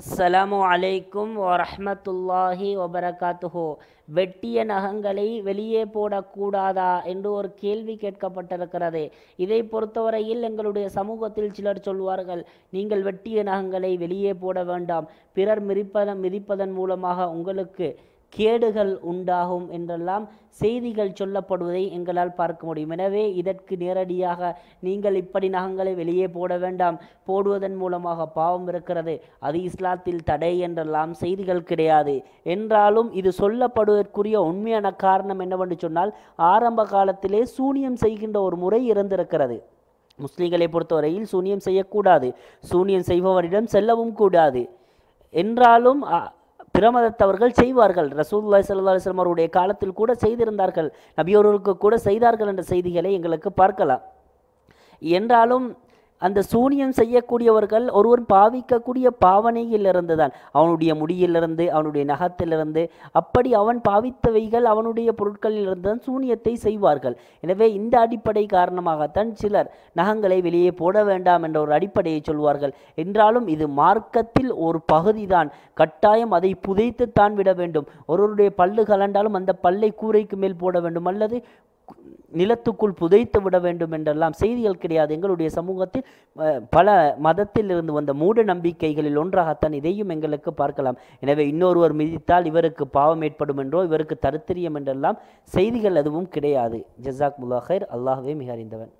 அஸ்ஸலாமு அலைக்கும் வரஹமத்துல்லாஹி வபரகாத்துஹோ வெட்டிய நகங்களை வெளியே போடக்கூடாதா என்று ஒரு கேள்வி கேட்கப்பட்டிருக்கிறது இதை பொறுத்தவரையில் எங்களுடைய சமூகத்தில் சிலர் சொல்வார்கள் நீங்கள் வெட்டிய நகங்களை வெளியே போட வேண்டாம் பிறர் மிதிப்பதன் மிதிப்பதன் மூலமாக உங்களுக்கு கேடுகள் உண்டாகும் என்றெல்லாம் செய்திகள் சொல்லப்படுவதை எங்களால் பார்க்க முடியும் எனவே இதற்கு நேரடியாக நீங்கள் இப்படி நகங்களை வெளியே போட வேண்டாம் போடுவதன் மூலமாக பாவம் இருக்கிறது அது இஸ்லாத்தில் தடை என்றெல்லாம் செய்திகள் கிடையாது என்றாலும் இது சொல்லப்படுவதற்குரிய உண்மையான காரணம் என்னவென்று சொன்னால் ஆரம்ப காலத்திலே சூனியம் செய்கின்ற ஒரு முறை இருந்திருக்கிறது முஸ்லீம்களை பொறுத்தவரையில் சூனியம் செய்யக்கூடாது சூனியம் செய்பவரிடம் செல்லவும் கூடாது என்றாலும் பிரமதத்தவர்கள் செய்வார்கள் ரசூல்லாய் சல்லா அலிஸ்லாம் அவருடைய காலத்தில் கூட செய்திருந்தார்கள் நபியோர்களுக்கு கூட செய்தார்கள் என்ற செய்திகளை எங்களுக்கு பார்க்கலாம் என்றாலும் அந்த சூனியம் செய்யக்கூடியவர்கள் ஒருவர் பாவிக்கக்கூடிய பாவனையிலிருந்துதான் அவனுடைய முடியிலிருந்து அவனுடைய நகத்திலிருந்து அப்படி அவன் பாவித்தவைகள் அவனுடைய இருந்து தான் சூனியத்தை செய்வார்கள் எனவே இந்த அடிப்படை காரணமாகத்தான் சிலர் நகங்களை வெளியே போட வேண்டாம் என்ற ஒரு அடிப்படையை சொல்வார்கள் என்றாலும் இது மார்க்கத்தில் ஒரு பகுதி கட்டாயம் அதை புதைத்துத்தான் விட வேண்டும் ஒருவருடைய பல்லு கலண்டாலும் அந்த பல்லை கூரைக்கு மேல் போட வேண்டும் அல்லது நிலத்துக்குள் புதைத்து விட வேண்டும் என்றெல்லாம் செய்திகள் கிடையாது எங்களுடைய சமூகத்தில் பல மதத்தில் இருந்து வந்த மூட நம்பிக்கைகளில் ஒன்றாகத்தான் இதையும் எங்களுக்கு பார்க்கலாம் எனவே இன்னொருவர் மிதித்தால் இவருக்கு பாவம் ஏற்படும் என்றோ இவருக்கு தருத்திரியம் என்றெல்லாம் செய்திகள் எதுவும் கிடையாது ஜசாக் முல்லாஹர் அல்லாஹவே மிக அறிந்தவன்